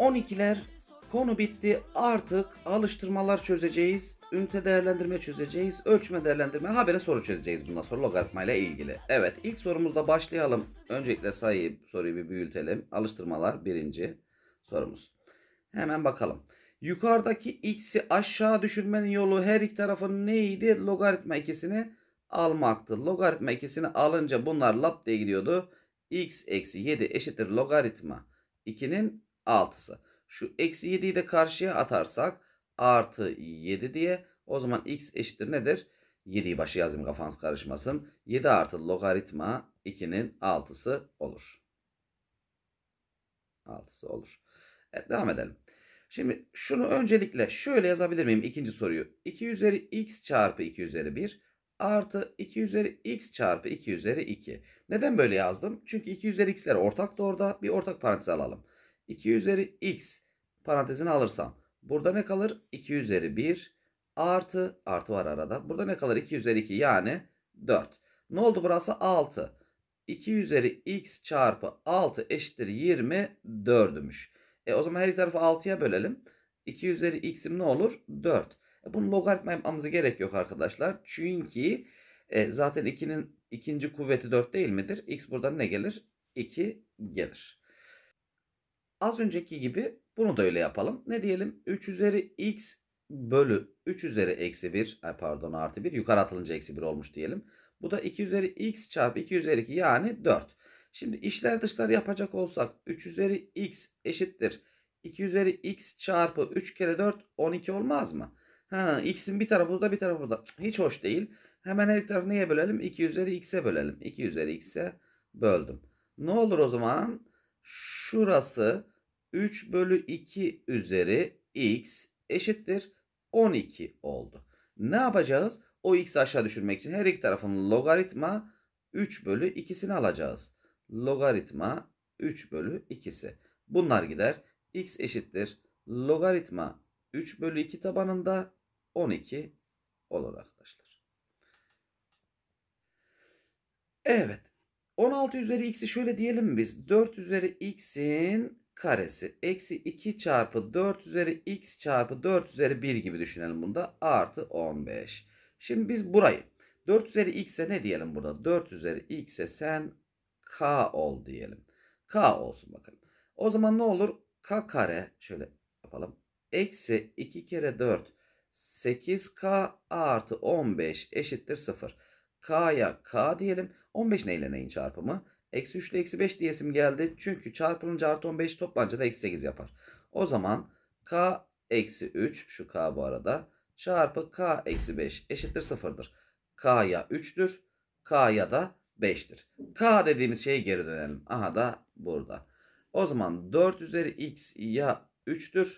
12'ler konu bitti artık alıştırmalar çözeceğiz. Ünite değerlendirme çözeceğiz. Ölçme değerlendirme habere soru çözeceğiz bundan sonra logaritma ile ilgili. Evet ilk sorumuzda başlayalım. Öncelikle sayı soruyu bir büyütelim. Alıştırmalar birinci sorumuz. Hemen bakalım. Yukarıdaki x'i aşağı düşürmenin yolu her iki tarafın neydi? Logaritma ikisini almaktı. Logaritma ikisini alınca bunlar lap diye gidiyordu. x eksi 7 eşittir logaritma 2'nin 6'sı. Şu eksi 7'yi de karşıya atarsak artı 7 diye o zaman x eşittir nedir? 7'yi başı yazayım kafanız karışmasın. 7 artı logaritma 2'nin 6'sı olur. 6'sı olur. Evet devam edelim. Şimdi şunu öncelikle şöyle yazabilir miyim ikinci soruyu? 2 üzeri x çarpı 2 üzeri 1 artı 2 üzeri x çarpı 2 üzeri 2. Neden böyle yazdım? Çünkü 2 üzeri x'ler ortak da orada bir ortak parantez alalım. 2 üzeri x parantezini alırsam burada ne kalır? 2 üzeri 1 artı artı var arada. Burada ne kalır? 2 üzeri 2 yani 4. Ne oldu burası? 6. 2 üzeri x çarpı 6 eşittir 24'müş. E o zaman her iki tarafı 6'ya bölelim. 2 üzeri x'im ne olur? 4. E, bunun logaritma yapmamıza gerek yok arkadaşlar. Çünkü e, zaten 2'nin ikinci kuvveti 4 değil midir? X buradan ne gelir? 2 gelir. Az önceki gibi bunu da öyle yapalım. Ne diyelim? 3 üzeri x bölü 3 üzeri eksi 1 pardon artı 1 yukarı atılınca eksi 1 olmuş diyelim. Bu da 2 üzeri x çarpı 2 üzeri 2 yani 4. Şimdi işler dışlar yapacak olsak 3 üzeri x eşittir. 2 üzeri x çarpı 3 kere 4 12 olmaz mı? x'in bir tarafı burada bir tarafı burada. Hiç hoş değil. Hemen her iki tarafı neye bölelim? 2 üzeri x'e bölelim. 2 üzeri x'e böldüm. Ne olur o zaman? şurası 3 bölü 2 üzeri x eşittir 12 oldu. Ne yapacağız? O x'i aşağı düşürmek için her iki tarafın logaritma 3 bölü 2'sini alacağız. Logaritma 3 bölü 2'si. Bunlar gider. x eşittir logaritma 3 bölü 2 tabanında 12 olur arkadaşlar. Evet. 16 üzeri x'i şöyle diyelim biz. 4 üzeri x'in karesi. Eksi 2 çarpı 4 üzeri x çarpı 4 üzeri 1 gibi düşünelim bunda. Artı 15. Şimdi biz burayı 4 üzeri x'e ne diyelim burada? 4 üzeri x'e sen k ol diyelim. k olsun bakalım. O zaman ne olur? k kare şöyle yapalım. Eksi 2 kere 4 8k artı 15 eşittir 0. K'ya K diyelim. 15 neyle neyin çarpımı? Eksi 3 ile eksi 5 diyesim geldi. Çünkü çarpılınca artı 15 toplanca da eksi 8 yapar. O zaman K eksi 3 şu K bu arada çarpı K eksi 5 eşittir 0'dır. K'ya 3'tür. K'ya da 5'tir. K dediğimiz şeye geri dönelim. Aha da burada. O zaman 4 üzeri x ya 3'tür.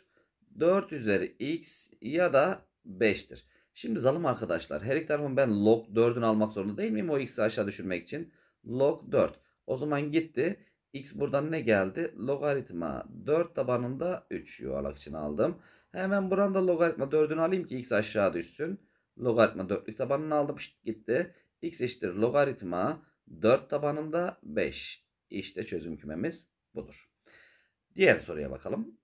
4 üzeri x ya da 5'tir. Şimdi zalım arkadaşlar her iki tarafın ben log 4'ünü almak zorunda değil miyim o x'i aşağı düşürmek için? Log 4. O zaman gitti. X buradan ne geldi? Logaritma 4 tabanında 3 yuvarlak için aldım. Hemen buranın da logaritma 4'ünü alayım ki x aşağı düşsün. Logaritma 4'lük tabanını aldım şık gitti. X eşittir logaritma 4 tabanında 5. İşte çözüm kümemiz budur. Diğer soruya bakalım.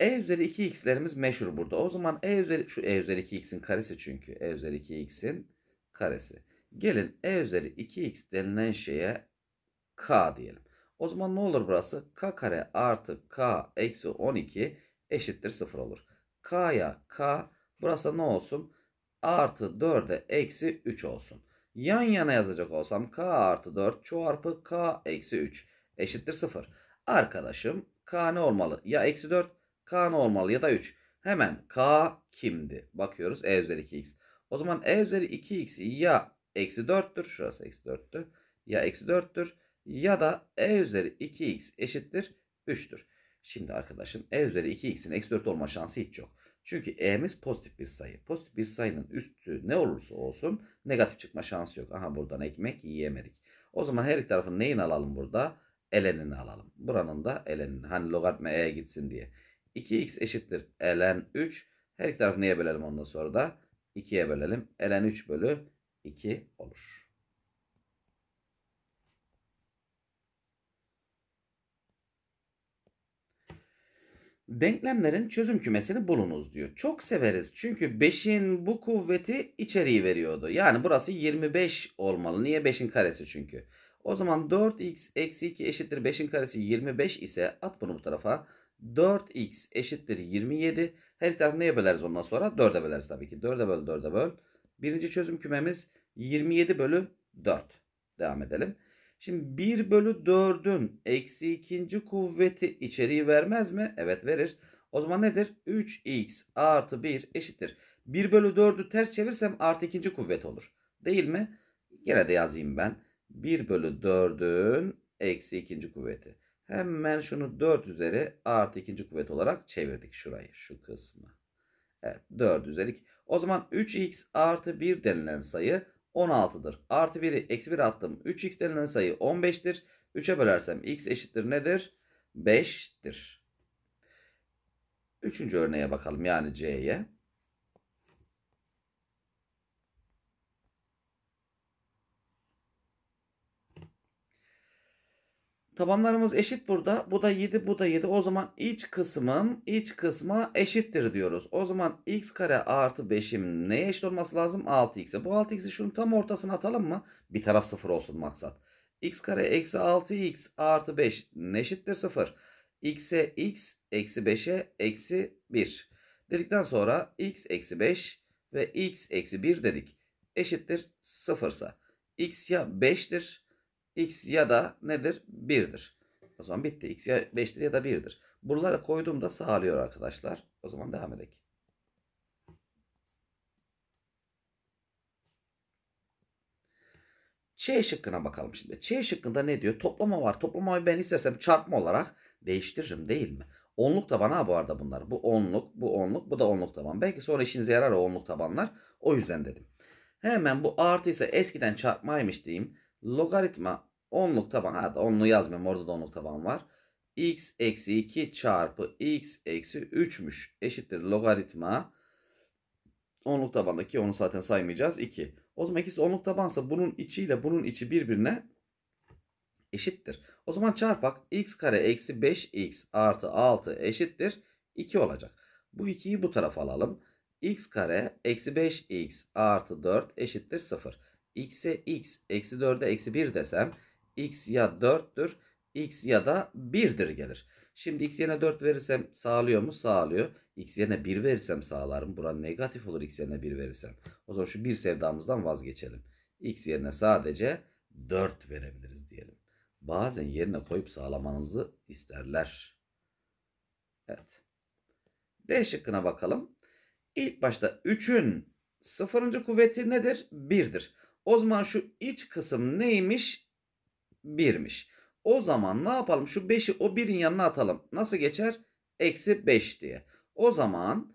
E üzeri 2x'lerimiz meşhur burada. O zaman E üzeri şu E üzeri 2x'in karesi çünkü. E üzeri 2x'in karesi. Gelin E üzeri 2x denilen şeye k diyelim. O zaman ne olur burası? k kare artı k eksi 12 eşittir 0 olur. k'ya k burası ne olsun? Artı 4'e eksi 3 olsun. Yan yana yazacak olsam k artı 4 çarpı k eksi 3 eşittir 0. Arkadaşım k ne olmalı? Ya eksi 4 K normal ya da 3. Hemen K kimdi? Bakıyoruz E üzeri 2x. O zaman E üzeri 2x ya eksi 4'tür. Şurası eksi 4'tü. Ya eksi 4'tür. Ya da E üzeri 2x eşittir 3'tür. Şimdi arkadaşım E üzeri 2x'in eksi 4 olma şansı hiç yok. Çünkü e'miz pozitif bir sayı. Pozitif bir sayının üstü ne olursa olsun negatif çıkma şansı yok. Aha buradan ekmek yiyemedik. O zaman her iki tarafın neyini alalım burada? Elenini alalım. Buranın da elenini. Hani logaritma e'ye gitsin diye. 2x eşittir ln 3. Her iki tarafı neye bölelim ondan sonra da? 2'ye bölelim. ln 3 bölü 2 olur. Denklemlerin çözüm kümesini bulunuz diyor. Çok severiz çünkü 5'in bu kuvveti içeriği veriyordu. Yani burası 25 olmalı. Niye 5'in karesi çünkü. O zaman 4x eksi 2 eşittir 5'in karesi 25 ise at bunu bu tarafa. 4x eşittir 27. Her iki tarafı neye böleriz ondan sonra? 4'e böleriz tabii ki. 4'e böl 4'e böl. Birinci çözüm kümemiz 27 bölü 4. Devam edelim. Şimdi 1 bölü 4'ün eksi ikinci kuvveti içeriği vermez mi? Evet verir. O zaman nedir? 3x artı 1 eşittir. 1 bölü 4'ü ters çevirsem artı ikinci kuvvet olur. Değil mi? Yine de yazayım ben. 1 bölü 4'ün eksi ikinci kuvveti. Hemen şunu 4 üzeri artı ikinci kuvvet olarak çevirdik şurayı şu kısmı. Evet 4 üzeri. O zaman 3x artı 1 denilen sayı 16'dır. Artı 1'i eksi 1 attım. 3x denilen sayı 15'tir. 3'e bölersem x eşittir nedir? 5'tir. Üçüncü örneğe bakalım yani C'ye. Tabanlarımız eşit burada. Bu da 7, bu da 7. O zaman iç kısmım iç kısma eşittir diyoruz. O zaman x kare artı 5'im neye eşit olması lazım? 6x'e. Bu 6x'i şunun tam ortasına atalım mı? Bir taraf 0 olsun maksat. x kare eksi 6x artı 5 eşittir 0. x'e x eksi 5'e eksi 1. Dedikten sonra x eksi 5 ve x eksi 1 dedik. Eşittir 0 x ya 5'tir x ya da nedir? 1'dir. O zaman bitti. x ya 5'tir ya da 1'dir. Buraları koyduğumda sağlıyor arkadaşlar. O zaman devam edelim. Ç şıkkına bakalım şimdi. Ç şıkkında ne diyor? Toplama var. Toplamayı ben istersem çarpma olarak değiştiririm değil mi? Onluk taban bu arada bunlar. Bu onluk, bu onluk, bu da onluk taban. Belki sonra işinize yarar o onluk tabanlar. O yüzden dedim. Hemen bu artıysa eskiden çarpmaymış diyeyim logaritma onluk taban hadi onlu yazmıyorum orada da onluk taban var. x eksi 2 çarpı x eksi 3'müş eşittir logaritma onluk tabandaki onu zaten saymayacağız 2. O zaman ikisi onluk tabansa bunun içiyle bunun içi birbirine eşittir. O zaman çarpak x kare eksi 5x artı 6 eşittir 2 olacak. Bu 2'yi bu tarafa alalım. x kare eksi 5x artı 4 eşittir 0 x'e x, eksi 4'e eksi 1 desem x ya 4'tür, x ya da 1'dir gelir. Şimdi x yerine 4 verirsem sağlıyor mu? Sağlıyor. x yerine 1 verirsem mı? Buranın negatif olur x yerine 1 verirsem. O zaman şu 1 sevdamızdan vazgeçelim. x yerine sadece 4 verebiliriz diyelim. Bazen yerine koyup sağlamanızı isterler. Evet. D şıkkına bakalım. İlk başta 3'ün sıfırıncı kuvveti nedir? 1'dir. O zaman şu iç kısım neymiş? 1'miş. O zaman ne yapalım? Şu 5'i o 1'in yanına atalım. Nasıl geçer? Eksi 5 diye. O zaman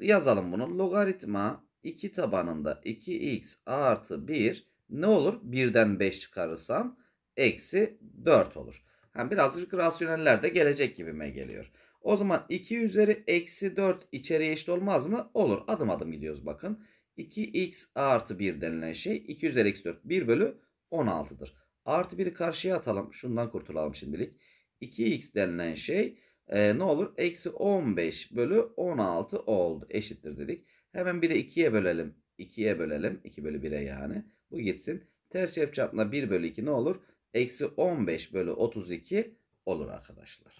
yazalım bunu. Logaritma 2 tabanında 2x artı 1 ne olur? 1'den 5 çıkarırsam eksi 4 olur. Yani birazcık rasyoneller de gelecek gibime geliyor. O zaman 2 üzeri eksi 4 içeriye eşit olmaz mı? Olur. Adım adım gidiyoruz bakın. 2x artı 1 denilen şey 2 üzeri eksi 4 1 bölü 16'dır. Artı 1'i karşıya atalım. Şundan kurtulalım şimdilik. 2x denilen şey e, ne olur? Eksi 15 bölü 16 oldu. Eşittir dedik. Hemen bir de 2'ye bölelim. 2'ye bölelim. 2 bölü 1'e yani. Bu gitsin. Ters çarpçapla 1 bölü 2 ne olur? Eksi 15 bölü 32 olur arkadaşlar.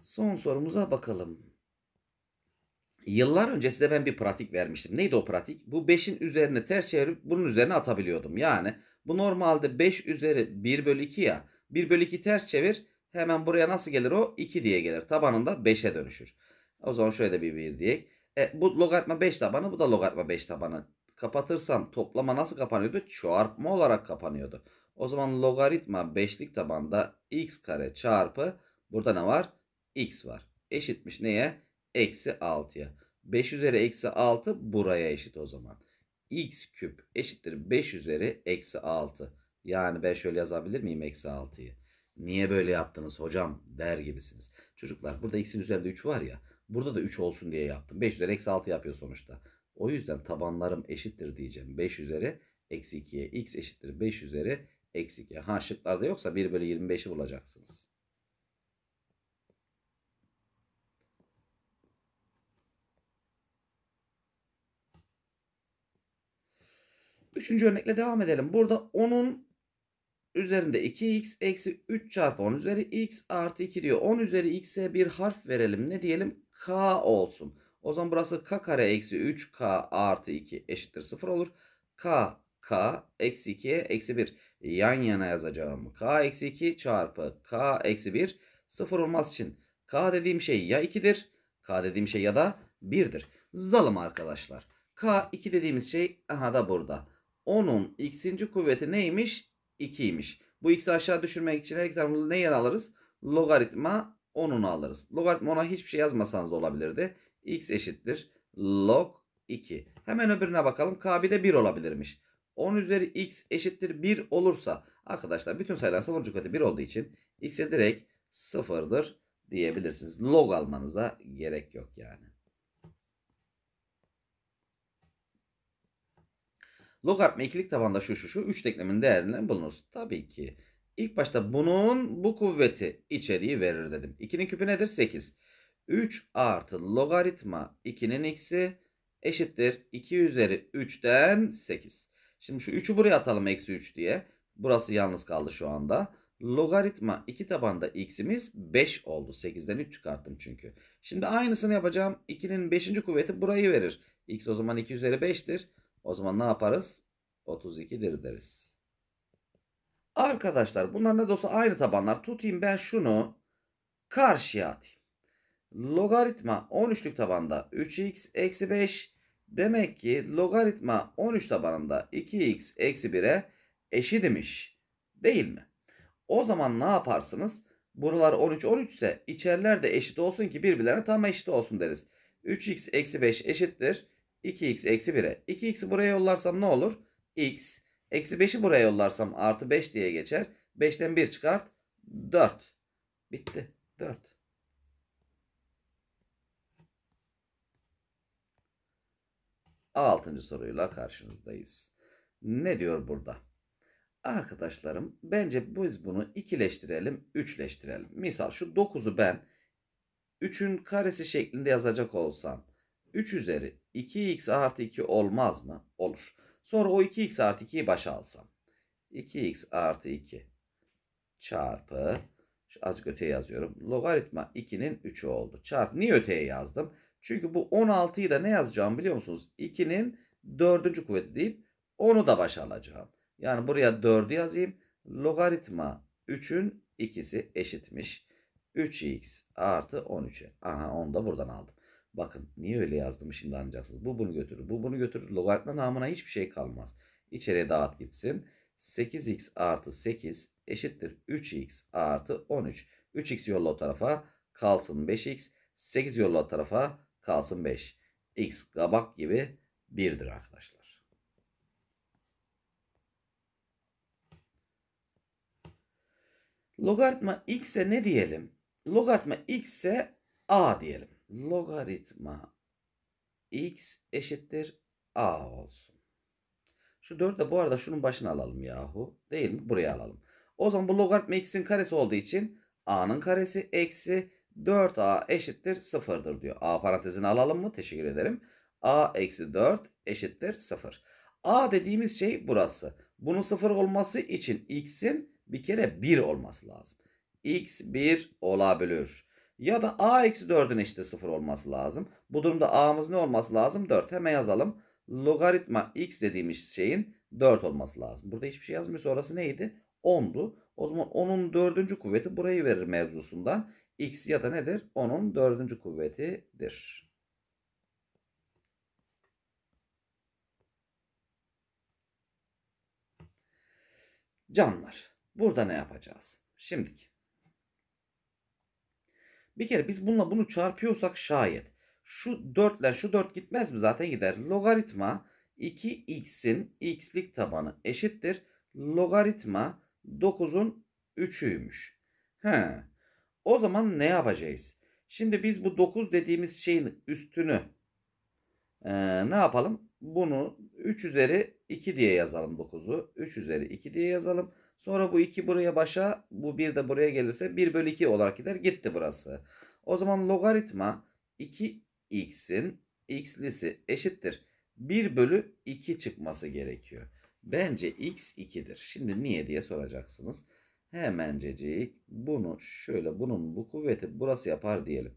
Son sorumuza bakalım. Yıllar önce size ben bir pratik vermiştim. Neydi o pratik? Bu 5'in üzerine ters çevirip bunun üzerine atabiliyordum. Yani bu normalde 5 üzeri 1 bölü 2 ya. 1 bölü 2 ters çevir. Hemen buraya nasıl gelir o? 2 diye gelir. Tabanında 5'e dönüşür. O zaman şöyle de bir 1 diyek. E, bu logaritma 5 tabanı bu da logaritma 5 tabanı. Kapatırsam toplama nasıl kapanıyordu? Çarpma olarak kapanıyordu. O zaman logaritma 5'lik tabanda x kare çarpı burada ne var? x var. Eşitmiş neye? eksi 6'ya. 5 üzeri eksi 6 buraya eşit o zaman. x küp eşittir 5 üzeri eksi 6. Yani ben şöyle yazabilir miyim eksi 6'yı? Niye böyle yaptınız hocam der gibisiniz. Çocuklar burada x'in üzerinde 3 var ya. Burada da 3 olsun diye yaptım. 5 üzeri eksi 6 yapıyor sonuçta. O yüzden tabanlarım eşittir diyeceğim. 5 üzeri eksi 2'ye x eşittir 5 üzeri eksi 2. Ha şıklarda yoksa 1 bölü 25'i bulacaksınız. Üçüncü örnekle devam edelim. Burada 10'un üzerinde 2x eksi 3 çarpı 10 üzeri x artı 2 diyor. 10 üzeri x'e bir harf verelim. Ne diyelim? K olsun. O zaman burası k kare eksi 3k artı 2 eşittir 0 olur. k k eksi 2'ye eksi 1 yan yana yazacağım. k eksi 2 çarpı k eksi 1 sıfır olmaz için k dediğim şey ya 2'dir k dediğim şey ya da 1'dir. Zalım arkadaşlar. k 2 dediğimiz şey aha da burada. 10'un x'inci kuvveti neymiş? 2'ymiş. Bu x'i aşağı düşürmek için her iki tarafını neyle alırız? Logaritma 10'unu alırız. Logaritma 10'a hiçbir şey yazmasanız da olabilirdi. x eşittir log 2. Hemen öbürüne bakalım. K'de 1 olabilirmiş. 10 üzeri x eşittir 1 olursa arkadaşlar bütün sayıların sıfırıncı kuvveti 1 olduğu için x'e direkt 0'dır diyebilirsiniz. Log almanıza gerek yok yani. Logaritma ikilik tabanda şu şu şu 3 denklemin değerini bulunuz Tabii ki. ilk başta bunun bu kuvveti içeriği verir dedim. 2'nin küpü nedir? 8. 3 artı logaritma 2'nin x'i eşittir. 2 üzeri 3'ten 8. Şimdi şu 3'ü buraya atalım eksi 3 diye. Burası yalnız kaldı şu anda. Logaritma 2 tabanda x'imiz 5 oldu. 8'den 3 çıkarttım çünkü. Şimdi aynısını yapacağım. 2'nin 5. kuvveti burayı verir. x o zaman 2 üzeri 5'tir. O zaman ne yaparız? 32'dir deriz. Arkadaşlar bunlar ne dosa aynı tabanlar. Tutayım ben şunu karşıya atayım. Logaritma 13'lük tabanda 3x eksi 5. Demek ki logaritma 13 tabanında 2x eksi 1'e eşit imiş. Değil mi? O zaman ne yaparsınız? Buralar 13 13 ise içeriler de eşit olsun ki birbirlerine tam eşit olsun deriz. 3x eksi 5 eşittir. 2x eksi 1'e. 2x'i buraya yollarsam ne olur? x. Eksi 5'i buraya yollarsam artı 5 diye geçer. 5'ten 1 çıkart. 4. Bitti. 4. Altıncı soruyla karşınızdayız. Ne diyor burada? Arkadaşlarım bence biz bunu ikileştirelim, üçleştirelim. Misal şu 9'u ben 3'ün karesi şeklinde yazacak olsam 3 üzeri 2x artı 2 olmaz mı? Olur. Sonra o 2x artı 2'yi başa alsam. 2x artı 2 çarpı şu azıcık öteye yazıyorum. Logaritma 2'nin 3'ü oldu. Çarp. Niye öteye yazdım? Çünkü bu 16'yı da ne yazacağım biliyor musunuz? 2'nin 4. kuvveti deyip onu da başa alacağım. Yani buraya 4'ü yazayım. Logaritma 3'ün ikisi eşitmiş. 3x artı 13'e. Aha onu da buradan aldım. Bakın niye öyle yazdım şimdi anlayacaksınız. Bu bunu götürür. Bu bunu götürür. Logaritma namına hiçbir şey kalmaz. İçeriye dağıt gitsin. 8x artı 8 eşittir 3x artı 13. 3x yolla o tarafa kalsın 5x. 8 yolla o tarafa kalsın 5. x kabak gibi 1'dir arkadaşlar. Logaritma x'e ne diyelim? Logaritma x'e a diyelim logaritma x eşittir a olsun. Şu 4'ü bu arada şunun başına alalım yahu. Değil mi? Buraya alalım. O zaman bu logaritma x'in karesi olduğu için a'nın karesi eksi 4a eşittir 0'dır diyor. A parantezini alalım mı? Teşekkür ederim. a eksi 4 eşittir 0. a dediğimiz şey burası. Bunun 0 olması için x'in bir kere 1 olması lazım. x 1 olabilir. Ya da a eksi 4'ün eşit 0 olması lazım. Bu durumda a'mız ne olması lazım? 4. Hemen yazalım. Logaritma x dediğimiz şeyin 4 olması lazım. Burada hiçbir şey yazmıyorsa Sonrası neydi? 10'du. O zaman 10'un 4. kuvveti burayı verir mevzusundan. x ya da nedir? 10'un 4. kuvvetidir. Canlar. Burada ne yapacağız? Şimdiki. Bir kere biz bununla bunu çarpıyorsak şayet şu 4'ler şu 4 gitmez mi zaten gider. Logaritma 2x'in x'lik tabanı eşittir. Logaritma 9'un 3'üymüş. He. O zaman ne yapacağız? Şimdi biz bu 9 dediğimiz şeyin üstünü e, ne yapalım? Bunu 3 üzeri 2 diye yazalım 9'u. 3 üzeri 2 diye yazalım. Sonra bu 2 buraya başa bu 1 de buraya gelirse 1 bölü 2 olarak gider gitti burası. O zaman logaritma 2x'in x'lisi eşittir. 1 bölü 2 çıkması gerekiyor. Bence x 2'dir. Şimdi niye diye soracaksınız. Hemencecik bunu şöyle bunun bu kuvveti burası yapar diyelim.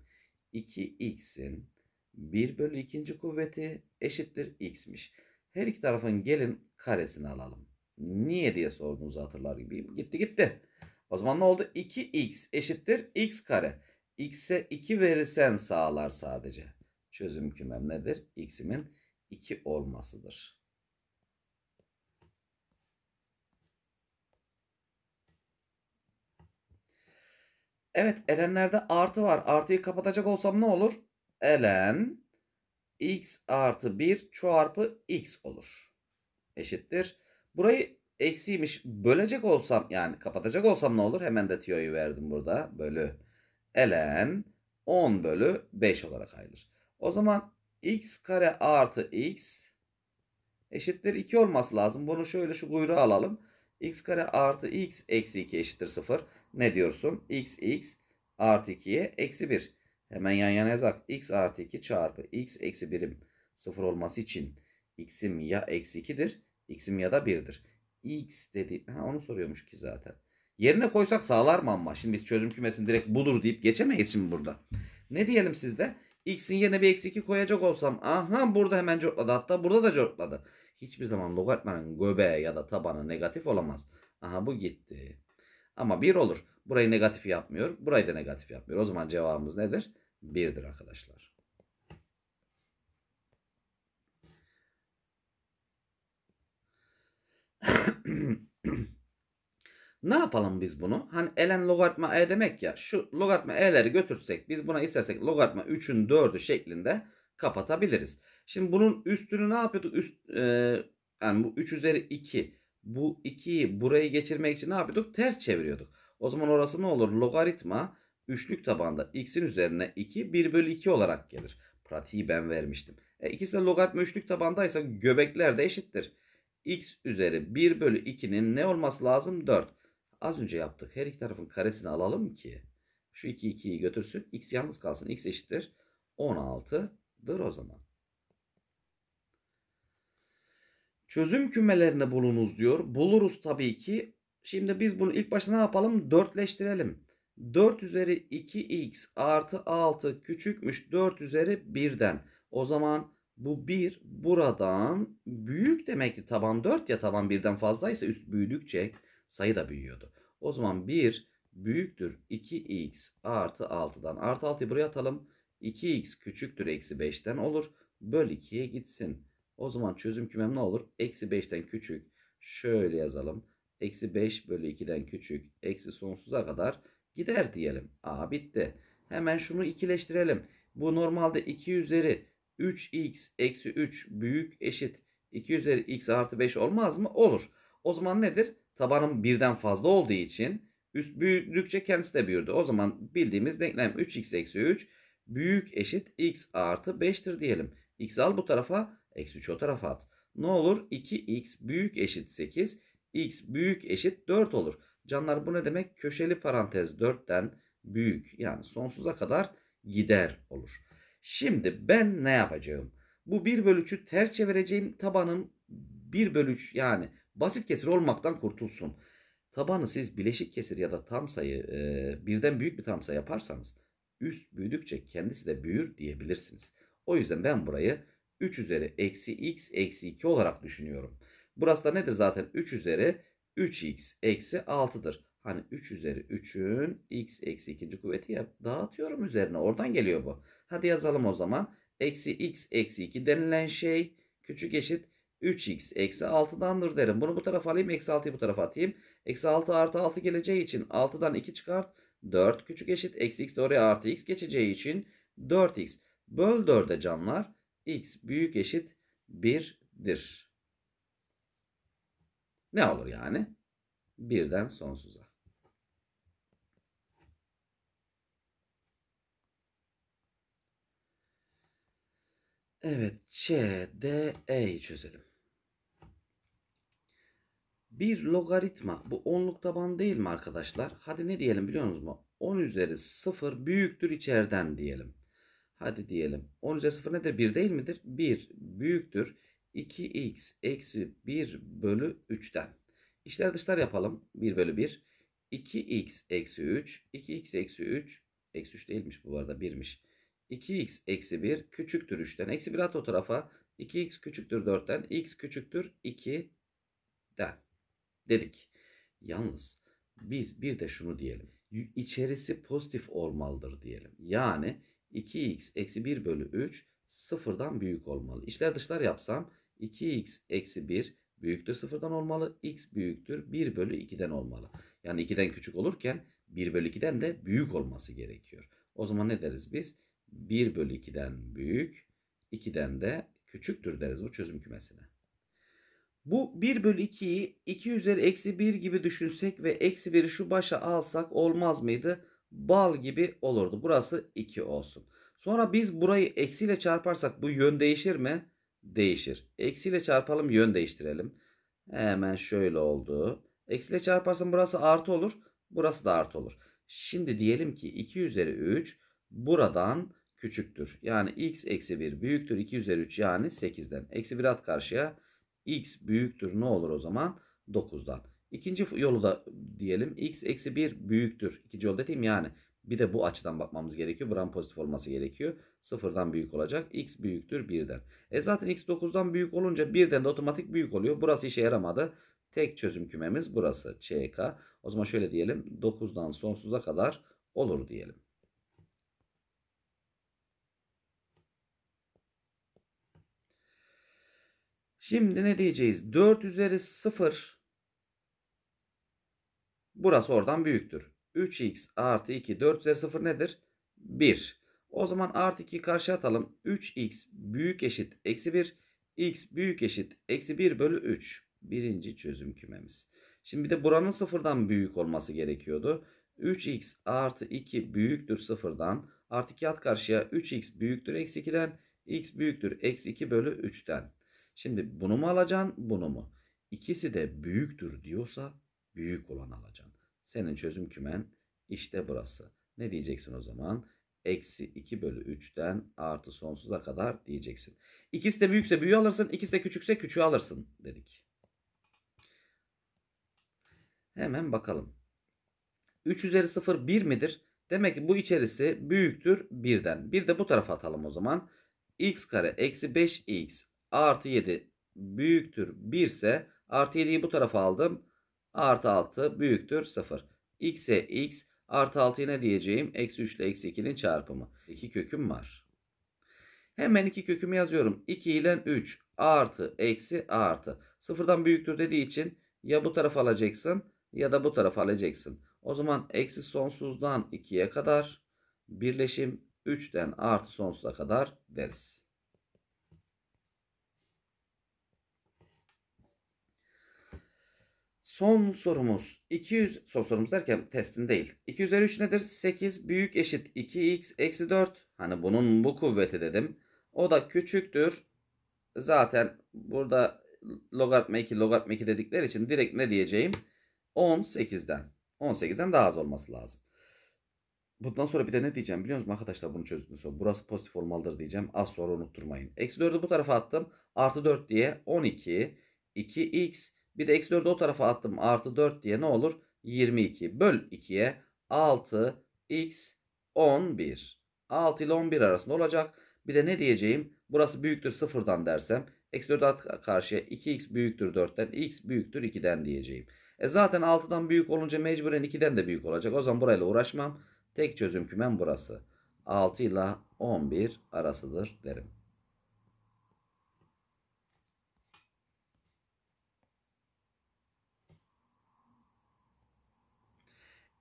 2x'in 1 bölü 2. kuvveti eşittir x'miş. Her iki tarafın gelin karesini alalım. Niye diye sorduğunuzu hatırlar gibiyim. Gitti gitti. O zaman ne oldu? 2x eşittir x kare. X'e 2 verirsen sağlar sadece. Çözüm kümem nedir? X'imin 2 olmasıdır. Evet elenlerde artı var. Artıyı kapatacak olsam ne olur? Elen x artı 1 çarpı x olur. Eşittir Burayı eksiymiş bölecek olsam yani kapatacak olsam ne olur? Hemen de tiyoyu verdim burada. Bölü ln 10 bölü 5 olarak ayrılır. O zaman x kare artı x eşittir 2 olması lazım. Bunu şöyle şu kuyruğu alalım. x kare artı x eksi 2 eşittir 0. Ne diyorsun? x x artı 2'ye eksi 1. Hemen yan yana yazak. x artı 2 çarpı x eksi 1'im 0 olması için x'im ya eksi 2'dir x'im ya da 1'dir. x dedi. Ha, onu soruyormuş ki zaten. Yerine koysak sağlar mı ama? Şimdi biz çözüm kümesini direkt budur deyip geçemeyiz şimdi burada. Ne diyelim sizde? X'in yerine bir eksi 2 koyacak olsam. Aha burada hemen cortladı. Hatta burada da cortladı. Hiçbir zaman logaritmanın göbeği ya da tabanı negatif olamaz. Aha bu gitti. Ama 1 olur. Burayı negatif yapmıyor. Burayı da negatif yapmıyor. O zaman cevabımız nedir? 1'dir arkadaşlar. ne yapalım biz bunu? Hani elen logaritma e demek ya. Şu logaritma e'leri götürsek biz buna istersek logaritma 3'ün 4'ü şeklinde kapatabiliriz. Şimdi bunun üstünü ne yapıyorduk? Üst, e, yani bu 3 üzeri 2. Bu 2'yi burayı geçirmek için ne yapıyorduk? Ters çeviriyorduk. O zaman orası ne olur? Logaritma üçlük tabanda x'in üzerine 2 1 bölü 2 olarak gelir. Pratiği ben vermiştim. E, ikisi de logaritma üçlük tabandaysa göbekler de eşittir x üzeri 1 bölü 2'nin ne olması lazım? 4. Az önce yaptık. Her iki tarafın karesini alalım ki şu 2 2'yi götürsün. X yalnız kalsın. X eşittir. 16'dır o zaman. Çözüm kümelerini bulunuz diyor. Buluruz tabii ki. Şimdi biz bunu ilk başta ne yapalım? Dörtleştirelim. 4 üzeri 2x artı 6 küçükmüş 4 üzeri 1'den. O zaman bu 1 buradan büyük demekti. Taban 4 ya taban 1'den fazlaysa üst büyüdükçe sayı da büyüyordu. O zaman 1 büyüktür 2x artı 6'dan. Artı 6'yı buraya atalım. 2x küçüktür eksi 5'ten olur. Böl 2'ye gitsin. O zaman çözüm kümem ne olur? Eksi 5'ten küçük. Şöyle yazalım. Eksi 5 bölü 2'den küçük. Eksi sonsuza kadar gider diyelim. Aa bitti. Hemen şunu ikileştirelim. Bu normalde 2 üzeri 3x eksi 3 büyük eşit 2 üzeri x artı 5 olmaz mı? Olur. O zaman nedir? Tabanım birden fazla olduğu için üst büyüdükçe kendisi de büyüdü. O zaman bildiğimiz denklem 3x eksi 3 büyük eşit x artı 5'tir diyelim. x al bu tarafa eksi 3 o tarafa at. Ne olur? 2x büyük eşit 8 x büyük eşit 4 olur. Canlar bu ne demek? Köşeli parantez 4'ten büyük yani sonsuza kadar gider olur. Şimdi ben ne yapacağım? Bu 1 bölü 3'ü ters çevireceğim. Tabanım 1 bölü 3 yani basit kesir olmaktan kurtulsun. Tabanı siz bileşik kesir ya da tam sayı e, birden büyük bir tam sayı yaparsanız üst büyüdükçe kendisi de büyür diyebilirsiniz. O yüzden ben burayı 3 üzeri eksi x eksi 2 olarak düşünüyorum. Burası da nedir zaten 3 üzeri 3x eksi 6'dır. Hani 3 üzeri 3'ün x eksi 2. Hani kuvveti ya dağıtıyorum üzerine oradan geliyor bu. Hadi yazalım o zaman. Eksi x eksi 2 denilen şey küçük eşit 3x eksi 6'dandır derim. Bunu bu tarafa alayım. Eksi 6'yı bu tarafa atayım. Eksi 6 artı 6 geleceği için 6'dan 2 çıkart. 4 küçük eşit eksi x de oraya artı x geçeceği için 4x. Böl 4'e canlar. x büyük eşit 1'dir. Ne olur yani? Birden sonsuza. Evet, C, D, E'yi çözelim. Bir logaritma, bu onluk taban değil mi arkadaşlar? Hadi ne diyelim biliyor mu? 10 üzeri 0 büyüktür içeriden diyelim. Hadi diyelim. 10 üzeri 0 nedir? 1 değil midir? 1 büyüktür. 2x eksi 1 bölü 3'ten. İşler dışlar yapalım. 1 bölü 1. 2x eksi 3. 2x eksi 3. Eksi 3 değilmiş bu arada 1'miş. 2x eksi 1 küçüktür 3'ten. Eksi 1 at o tarafa. 2x küçüktür 4'ten. x küçüktür 2'den dedik. Yalnız biz bir de şunu diyelim. İçerisi pozitif olmalıdır diyelim. Yani 2x eksi 1 bölü 3 sıfırdan büyük olmalı. İşler dışlar yapsam 2x eksi 1 büyüktür sıfırdan olmalı. x büyüktür 1 bölü 2'den olmalı. Yani 2'den küçük olurken 1 bölü 2'den de büyük olması gerekiyor. O zaman ne deriz biz? 1 bölü 2'den büyük, 2'den de küçüktür deriz bu çözüm kümesine. Bu 1 bölü 2'yi 2 üzeri eksi 1 gibi düşünsek ve eksi 1'i şu başa alsak olmaz mıydı? Bal gibi olurdu. Burası 2 olsun. Sonra biz burayı eksiyle çarparsak bu yön değişir mi? Değişir. Eksiyle çarpalım yön değiştirelim. Hemen şöyle oldu. Eksiyle çarparsam burası artı olur. Burası da artı olur. Şimdi diyelim ki 2 üzeri 3 buradan küçüktür. Yani x eksi 1 büyüktür 2 üzeri 3 yani 8'den. Eksi 1 at karşıya x büyüktür ne olur o zaman 9'dan. İkinci yolu da diyelim x eksi 1 büyüktür. İkinci yol dediğim yani bir de bu açıdan bakmamız gerekiyor. Buranın pozitif olması gerekiyor. Sıfırdan büyük olacak. X büyüktür 1'den. E zaten x 9'dan büyük olunca 1'den de otomatik büyük oluyor. Burası işe yaramadı. Tek çözüm kümemiz burası. CK. O zaman şöyle diyelim. 9'dan sonsuza kadar olur diyelim. Şimdi ne diyeceğiz? 4 üzeri 0 burası oradan büyüktür. 3x artı 2 4 üzeri 0 nedir? 1. O zaman artı 2'yi karşıya atalım. 3x büyük eşit eksi 1. x büyük eşit eksi 1 bölü 3. Birinci çözüm kümemiz. Şimdi bir de buranın sıfırdan büyük olması gerekiyordu. 3x artı 2 büyüktür sıfırdan. Artı 2 at karşıya 3x büyüktür eksi 2'den. x büyüktür eksi 2 bölü 3'ten. Şimdi bunu mu alacaksın, bunu mu? İkisi de büyüktür diyorsa büyük olan alacaksın. Senin çözüm kümen işte burası. Ne diyeceksin o zaman? Eksi 2 bölü 3'ten artı sonsuza kadar diyeceksin. İkisi de büyükse büyüğü alırsın, ikisi de küçükse küçüğü alırsın dedik. Hemen bakalım. 3 üzeri 0 1 midir? Demek ki bu içerisi büyüktür 1'den. Bir de bu tarafa atalım o zaman. x kare eksi 5x artı 7 büyüktür 1 ise artı 7'yi bu tarafa aldım. artı 6 büyüktür 0. X'e x artı 6'ya ne diyeceğim? Eksi 3 ile eksi 2'nin çarpımı. 2 köküm var. Hemen 2 kökümü yazıyorum. 2 ile 3 artı eksi artı. Sıfırdan büyüktür dediği için ya bu tarafa alacaksın ya da bu tarafa alacaksın. O zaman eksi sonsuzdan 2'ye kadar birleşim 3'ten artı sonsuza kadar deriz. Son sorumuz 200 son sorumuz derken testin değil. 2 nedir? 8 büyük eşit 2x eksi 4. Hani bunun bu kuvveti dedim. O da küçüktür. Zaten burada logaritma 2 logaritma 2 dedikleri için direkt ne diyeceğim? 18'den. 18'den daha az olması lazım. Bundan sonra bir de ne diyeceğim biliyor musun arkadaşlar bunu çözdükten sonra. Burası pozitif olmalıdır diyeceğim. Az sonra unutturmayın. Eksi 4'ü bu tarafa attım. Artı 4 diye 12. 2x bir de eksi 4'ü o tarafa attım artı 4 diye ne olur? 22 böl 2'ye 6 x 11. 6 ile 11 arasında olacak. Bir de ne diyeceğim? Burası büyüktür 0'dan dersem. Eksi 4'e karşıya 2x büyüktür 4'ten. x büyüktür 2'den diyeceğim. E zaten 6'dan büyük olunca mecburen 2'den de büyük olacak. O zaman burayla uğraşmam. Tek çözüm kümem burası. 6 ile 11 arasıdır derim.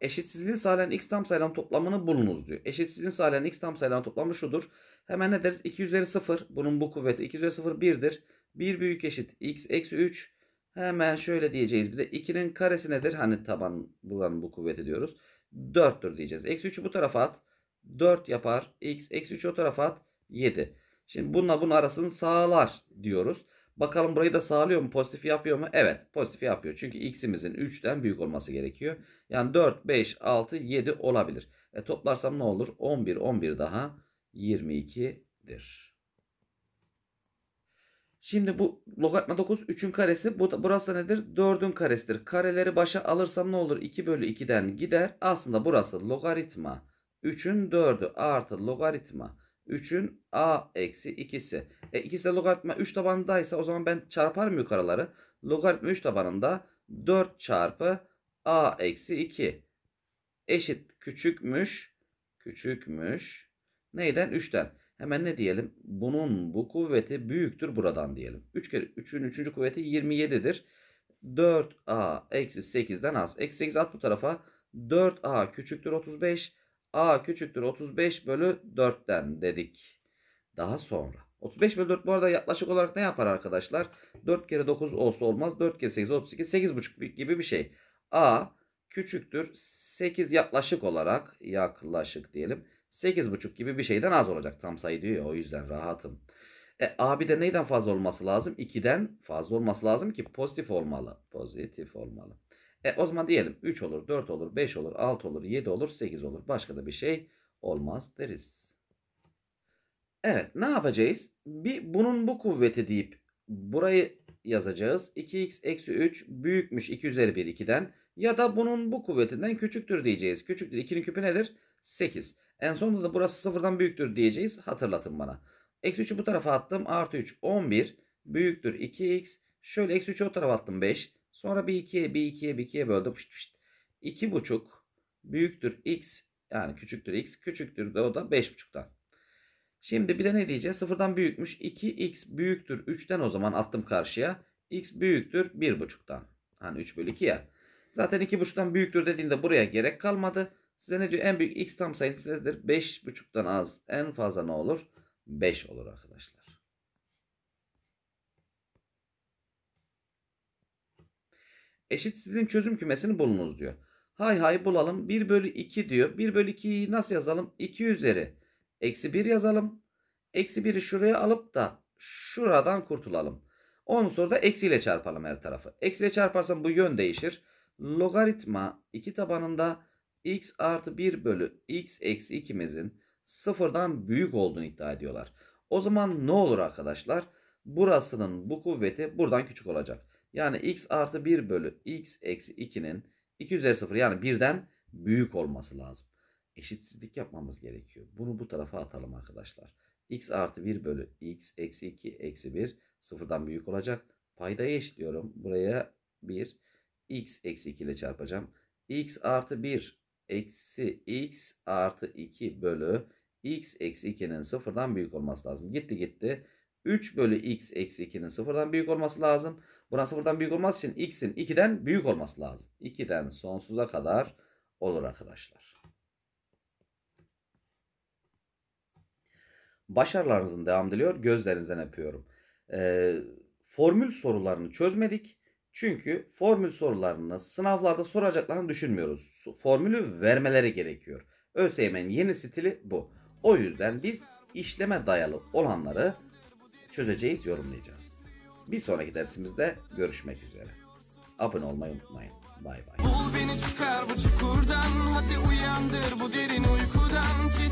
Eşitsizliğin sağlayan x tam sayılan toplamını bulunuz diyor. Eşitsizliğin sağlayan x tam sayılan toplamı şudur. Hemen ne deriz? 2 üzeri 0. Bunun bu kuvveti 2 üzeri 0 1'dir. 1 büyük eşit x eksi 3. Hemen şöyle diyeceğiz. Bir de 2'nin karesi nedir? Hani taban bulan bu kuvveti diyoruz. 4'tür diyeceğiz. Eksi 3'ü bu tarafa at. 4 yapar. X eksi 3'ü o tarafa at. 7. Şimdi bununla bunun arasını sağlar diyoruz. Bakalım burayı da sağlıyor mu? Pozitif yapıyor mu? Evet pozitif yapıyor. Çünkü x'imizin 3'ten büyük olması gerekiyor. Yani 4, 5, 6, 7 olabilir. E, toplarsam ne olur? 11, 11 daha 22'dir. Şimdi bu logaritma 9 3'ün karesi. Bu, burası nedir? 4'ün karesidir. Kareleri başa alırsam ne olur? 2 bölü 2'den gider. Aslında burası logaritma 3'ün 4'ü artı logaritma 3'ün a eksi 2'si. E, ikisi de logaritma 3 tabanındaysa o zaman ben çarparım yukarıları. Logaritma 3 tabanında 4 çarpı a eksi 2 eşit küçükmüş küçükmüş neyden 3'ten. Hemen ne diyelim? Bunun bu kuvveti büyüktür buradan diyelim. 3 kere 3'ün 3. kuvveti 27'dir. 4a eksi 8'den az. Eksi 8 at bu tarafa. 4a küçüktür 35 a küçüktür 35 bölü 4'ten dedik. Daha sonra. 35 bölü 4 bu arada yaklaşık olarak ne yapar arkadaşlar? 4 kere 9 olsa olmaz. 4 kere 8 38. 8,5 gibi bir şey. A küçüktür 8 yaklaşık olarak yaklaşık diyelim. 8,5 gibi bir şeyden az olacak. Tam sayı diyor ya o yüzden rahatım. E, bir de neyden fazla olması lazım? 2'den fazla olması lazım ki pozitif olmalı. Pozitif olmalı. E, o zaman diyelim 3 olur, 4 olur, 5 olur, 6 olur, 7 olur, 8 olur. Başka da bir şey olmaz deriz. Evet ne yapacağız? Bir bunun bu kuvveti deyip burayı yazacağız. 2x eksi 3 büyükmüş 2 üzeri 1 2'den ya da bunun bu kuvvetinden küçüktür diyeceğiz. Küçüktür 2'nin küpü nedir? 8. En sonunda da burası sıfırdan büyüktür diyeceğiz. Hatırlatın bana. Eksi 3'ü bu tarafa attım. Artı 3 11 büyüktür 2x. Şöyle eksi 3'ü o tarafa attım 5. Sonra bir ikiye bir ikiye bir ikiye böldüm. Pişt pişt. İki buçuk büyüktür x yani küçüktür x küçüktür de o da beş buçuktan. Şimdi bir de ne diyeceğiz? Sıfırdan büyükmüş. 2x büyüktür 3'ten o zaman attım karşıya. x büyüktür 1,5'tan. Hani 3 bölü 2 ya. Zaten 2,5'tan büyüktür dediğinde buraya gerek kalmadı. Size ne diyor? En büyük x tam sayısı nedir? 5,5'tan az. En fazla ne olur? 5 olur arkadaşlar. Eşitsizliğin çözüm kümesini bulunuz diyor. Hay hay bulalım. 1 bölü 2 diyor. 1 bölü 2'yi nasıl yazalım? 2 üzeri. Eksi 1 yazalım. Eksi 1'i şuraya alıp da şuradan kurtulalım. Onun sonra da eksiyle çarpalım her tarafı. Eksiyle çarparsam bu yön değişir. Logaritma 2 tabanında x artı 1 bölü x eksi 2'mizin sıfırdan büyük olduğunu iddia ediyorlar. O zaman ne olur arkadaşlar? Burasının bu kuvveti buradan küçük olacak. Yani x artı 1 bölü x eksi 2'nin 2 üzeri 0 yani 1'den büyük olması lazım. Eşitsizlik yapmamız gerekiyor. Bunu bu tarafa atalım arkadaşlar. x artı 1 bölü x eksi 2 eksi 1 sıfırdan büyük olacak. Paydayı eşitliyorum. Buraya 1 x eksi 2 ile çarpacağım. x artı 1 eksi x artı 2 bölü x eksi 2'nin sıfırdan büyük olması lazım. Gitti gitti. 3 bölü x eksi 2'nin sıfırdan büyük olması lazım. Burası buradan büyük olması için x'in 2'den büyük olması lazım. 2'den sonsuza kadar olur arkadaşlar. Başarılarınızın devam diliyor. Gözlerinizden öpüyorum. Ee, formül sorularını çözmedik. Çünkü formül sorularını sınavlarda soracaklarını düşünmüyoruz. Formülü vermeleri gerekiyor. ÖSYM'nin yeni stili bu. O yüzden biz işleme dayalı olanları çözeceğiz, yorumlayacağız. Bir sonraki dersimizde görüşmek üzere. Abone olmayı unutmayın. Bay bay. Bul beni çıkar bu çukurdan. Hadi uyandır bu derin uykudan.